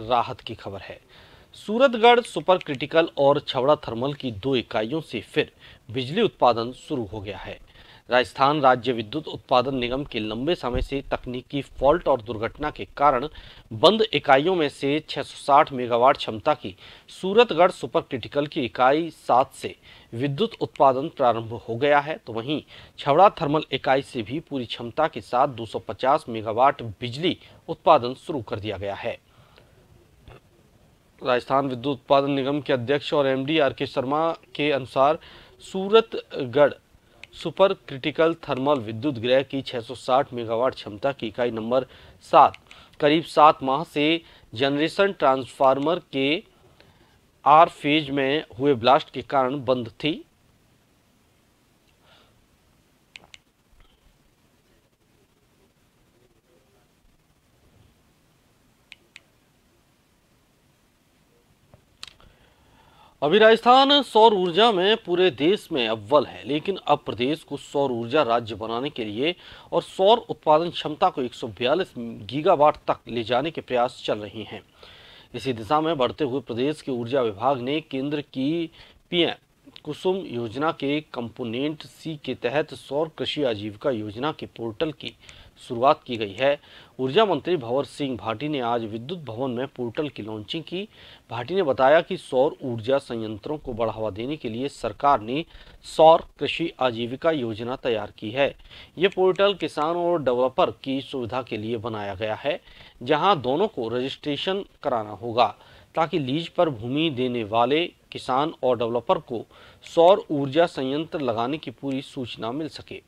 राहत की खबर है सूरतगढ़ सुपर क्रिटिकल और छवड़ा थर्मल की दो इकाइयों से फिर बिजली उत्पादन शुरू हो गया है राजस्थान राज्य विद्युत उत्पादन निगम के लंबे समय से तकनीकी फॉल्ट और दुर्घटना के कारण बंद इकाइयों में से 660 मेगावाट क्षमता की सूरतगढ़ सुपर क्रिटिकल की इकाई सात से विद्युत उत्पादन प्रारंभ हो गया है तो वहीं छवड़ा थर्मल इकाई से भी पूरी क्षमता के साथ 250 मेगावाट बिजली उत्पादन शुरू कर दिया गया है राजस्थान विद्युत उत्पादन निगम के अध्यक्ष और एमडी आर के शर्मा के अनुसार सूरतगढ़ सुपर क्रिटिकल थर्मल विद्युत गृह की 660 मेगावाट क्षमता की इकाई नंबर सात करीब सात माह से जनरेशन ट्रांसफार्मर के आर फेज में हुए ब्लास्ट के कारण बंद थी अभी राजस्थान सौर ऊर्जा में पूरे देश में अव्वल है लेकिन अब प्रदेश को सौर ऊर्जा राज्य बनाने के लिए और सौर उत्पादन क्षमता को 142 गीगावाट तक ले जाने के प्रयास चल रहे हैं इसी दिशा में बढ़ते हुए प्रदेश के ऊर्जा विभाग ने केंद्र की पीएम कुसुम योजना के कंपोनेंट सी के तहत सौर कृषि आजीविका योजना के पोर्टल की शुरुआत की गई है ऊर्जा मंत्री भंवर सिंह भाटी ने आज विद्युत भवन में पोर्टल की लॉन्चिंग की भाटी ने बताया कि सौर ऊर्जा संयंत्रों को बढ़ावा देने के लिए सरकार ने सौर कृषि आजीविका योजना तैयार की है ये पोर्टल किसान और डेवलपर की सुविधा के लिए बनाया गया है जहाँ दोनों को रजिस्ट्रेशन कराना होगा ताकि लीज पर भूमि देने वाले किसान और डेवलपर को सौर ऊर्जा संयंत्र लगाने की पूरी सूचना मिल सके